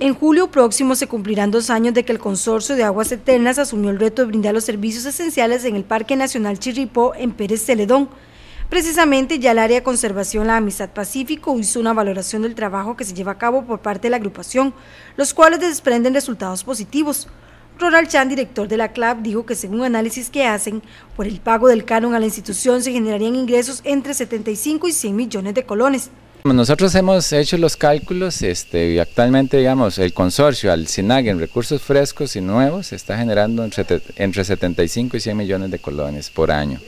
En julio próximo se cumplirán dos años de que el Consorcio de Aguas Eternas asumió el reto de brindar los servicios esenciales en el Parque Nacional Chirripó en Pérez Celedón. Precisamente ya el área de conservación La Amistad Pacífico hizo una valoración del trabajo que se lleva a cabo por parte de la agrupación, los cuales desprenden resultados positivos. Ronald Chan, director de la CLAP, dijo que según análisis que hacen, por el pago del canon a la institución se generarían ingresos entre 75 y 100 millones de colones. Nosotros hemos hecho los cálculos este, y actualmente, digamos, el consorcio al SINAG en recursos frescos y nuevos está generando entre, entre 75 y 100 millones de colones por año.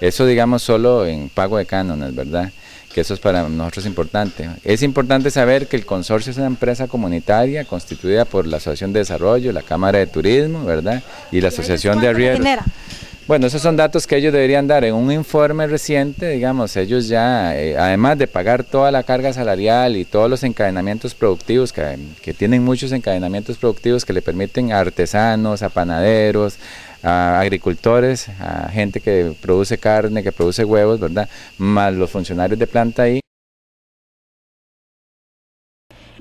Eso, digamos, solo en pago de cánones, ¿verdad? Que eso es para nosotros importante. Es importante saber que el consorcio es una empresa comunitaria constituida por la Asociación de Desarrollo, la Cámara de Turismo, ¿verdad? Y la Asociación de Arrieros. Bueno, esos son datos que ellos deberían dar en un informe reciente, digamos, ellos ya, eh, además de pagar toda la carga salarial y todos los encadenamientos productivos, que tienen muchos encadenamientos productivos que le permiten a artesanos, a panaderos, a agricultores, a gente que produce carne, que produce huevos, ¿verdad? Más los funcionarios de planta ahí.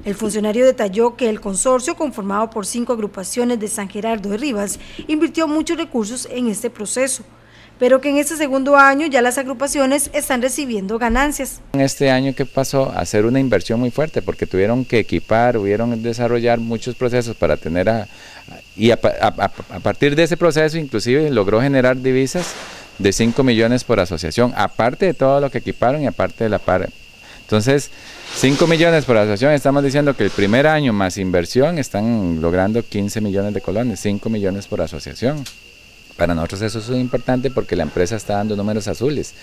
El funcionario detalló que el consorcio, conformado por cinco agrupaciones de San Gerardo de Rivas, invirtió muchos recursos en este proceso pero que en este segundo año ya las agrupaciones están recibiendo ganancias. En este año que pasó a ser una inversión muy fuerte porque tuvieron que equipar, hubieron desarrollar muchos procesos para tener a, y a, a partir de ese proceso inclusive logró generar divisas de 5 millones por asociación, aparte de todo lo que equiparon y aparte de la par, entonces, 5 millones por asociación, estamos diciendo que el primer año más inversión están logrando 15 millones de colones, 5 millones por asociación. Para nosotros eso es importante porque la empresa está dando números azules.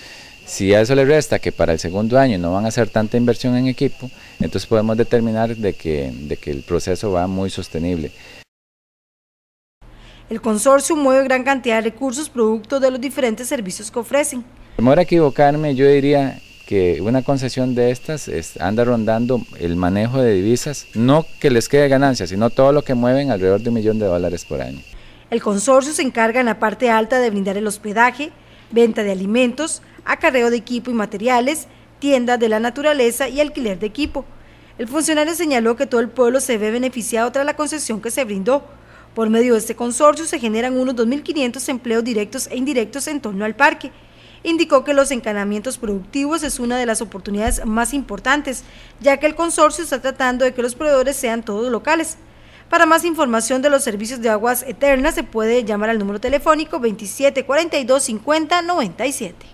Si a eso le resta que para el segundo año no van a hacer tanta inversión en equipo, entonces podemos determinar de que, de que el proceso va muy sostenible. El consorcio mueve gran cantidad de recursos producto de los diferentes servicios que ofrecen. Por equivocarme, yo diría que una concesión de estas anda rondando el manejo de divisas, no que les quede ganancia, sino todo lo que mueven alrededor de un millón de dólares por año. El consorcio se encarga en la parte alta de brindar el hospedaje, venta de alimentos, acarreo de equipo y materiales, tiendas de la naturaleza y alquiler de equipo. El funcionario señaló que todo el pueblo se ve beneficiado tras la concesión que se brindó. Por medio de este consorcio se generan unos 2.500 empleos directos e indirectos en torno al parque indicó que los encanamientos productivos es una de las oportunidades más importantes, ya que el consorcio está tratando de que los proveedores sean todos locales. Para más información de los servicios de aguas eternas se puede llamar al número telefónico 27 42 50 97.